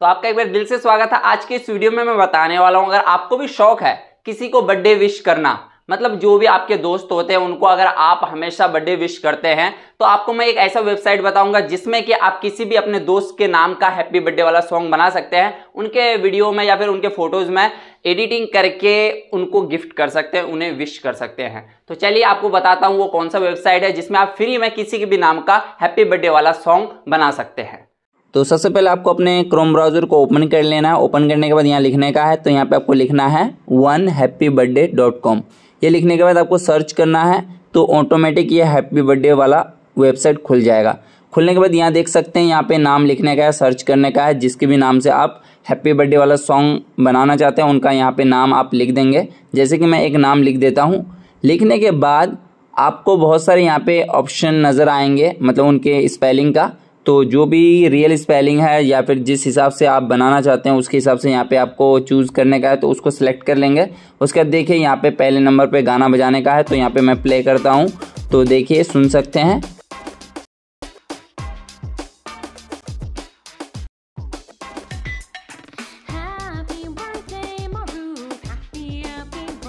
तो आपका एक बार दिल से स्वागत है आज के इस वीडियो में मैं बताने वाला हूँ अगर आपको भी शौक है किसी को बर्थडे विश करना मतलब जो भी आपके दोस्त होते हैं उनको अगर आप हमेशा बर्थडे विश करते हैं तो आपको मैं एक ऐसा वेबसाइट बताऊंगा जिसमें कि आप किसी भी अपने दोस्त के नाम का हैप्पी बर्थडे वाला सॉन्ग बना सकते हैं उनके वीडियो में या फिर उनके फोटोज में एडिटिंग करके उनको गिफ्ट कर सकते हैं उन्हें विश कर सकते हैं तो चलिए आपको बताता हूँ वो कौन सा वेबसाइट है जिसमें आप फ्री में किसी के भी नाम का हैप्पी बर्थडे वाला सॉन्ग बना सकते हैं तो सबसे पहले आपको अपने क्रोम ब्राउजर को ओपन कर लेना है ओपन करने के बाद यहाँ लिखने का है तो यहाँ पे आपको लिखना है one happy birthday dot com ये लिखने के बाद आपको सर्च करना है तो ऑटोमेटिक ये हैप्पी बर्थडे वाला वेबसाइट खुल जाएगा खुलने के बाद यहाँ देख सकते हैं यहाँ पे नाम लिखने का है सर्च करने का है जिसके भी नाम से आप हैप्पी बर्थडे वाला सॉन्ग बनाना चाहते हैं उनका यहाँ पे नाम आप लिख देंगे जैसे कि मैं एक नाम लिख देता हूँ लिखने के बाद आपको बहुत सारे यहाँ पे ऑप्शन नज़र आएंगे मतलब उनके स्पेलिंग का तो जो भी रियल स्पेलिंग है या फिर जिस हिसाब से आप बनाना चाहते हैं उसके हिसाब से यहाँ पे आपको चूज़ करने का है तो उसको सेलेक्ट कर लेंगे उसके बाद देखिए यहाँ पे पहले नंबर पे गाना बजाने का है तो यहाँ पे मैं प्ले करता हूँ तो देखिए सुन सकते हैं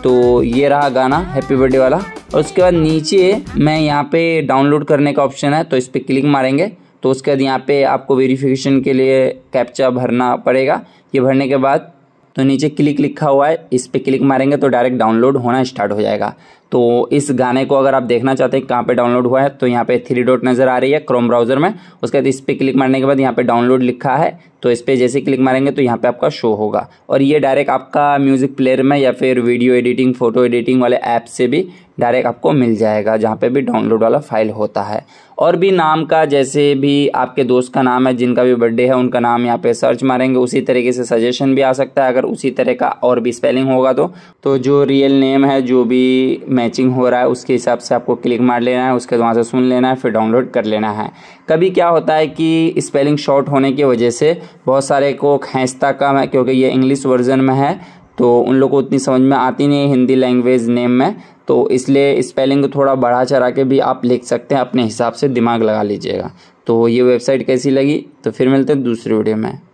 तो ये रहा गाना हैप्पी बर्थडे वाला और उसके बाद नीचे मैं यहाँ पे डाउनलोड करने का ऑप्शन है तो इस पर क्लिक मारेंगे तो उसके बाद यहाँ पे आपको वेरिफिकेशन के लिए कैप्चा भरना पड़ेगा ये भरने के बाद तो नीचे क्लिक लिखा हुआ है इस पर क्लिक मारेंगे तो डायरेक्ट डाउनलोड होना स्टार्ट हो जाएगा तो इस गाने को अगर आप देखना चाहते हैं कहाँ पे डाउनलोड हुआ है तो यहाँ पे थ्री डॉट नज़र आ रही है क्रोम ब्राउज़र में उसके बाद इस पर क्लिक मारने के बाद यहाँ पे डाउनलोड लिखा है तो इस पर जैसे क्लिक मारेंगे तो यहाँ पे आपका शो होगा और ये डायरेक्ट आपका म्यूज़िक प्लेयर में या फिर वीडियो एडिटिंग फोटो एडिटिंग वाले ऐप से भी डायरेक्ट आपको मिल जाएगा जहाँ पे भी डाउनलोड वाला फाइल होता है और भी नाम का जैसे भी आपके दोस्त का नाम है जिनका भी बर्थडे है उनका नाम यहाँ पे सर्च मारेंगे उसी तरीके से सजेशन भी आ सकता है अगर उसी तरह का और भी स्पेलिंग होगा तो, तो जो रियल नेम है जो भी मैचिंग हो रहा है उसके हिसाब से आपको क्लिक मार लेना है उसके वहाँ से सुन लेना है फिर डाउनलोड कर लेना है कभी क्या होता है कि स्पेलिंग शॉर्ट होने की वजह से बहुत सारे को खेसता कम है क्योंकि ये इंग्लिश वर्जन में है तो उन लोग को उतनी समझ में आती नहीं है हिंदी लैंग्वेज नेम में तो इसलिए स्पेलिंग थोड़ा बढ़ा चढ़ा के भी आप लिख सकते हैं अपने हिसाब से दिमाग लगा लीजिएगा तो ये वेबसाइट कैसी लगी तो फिर मिलते हैं दूसरी वीडियो में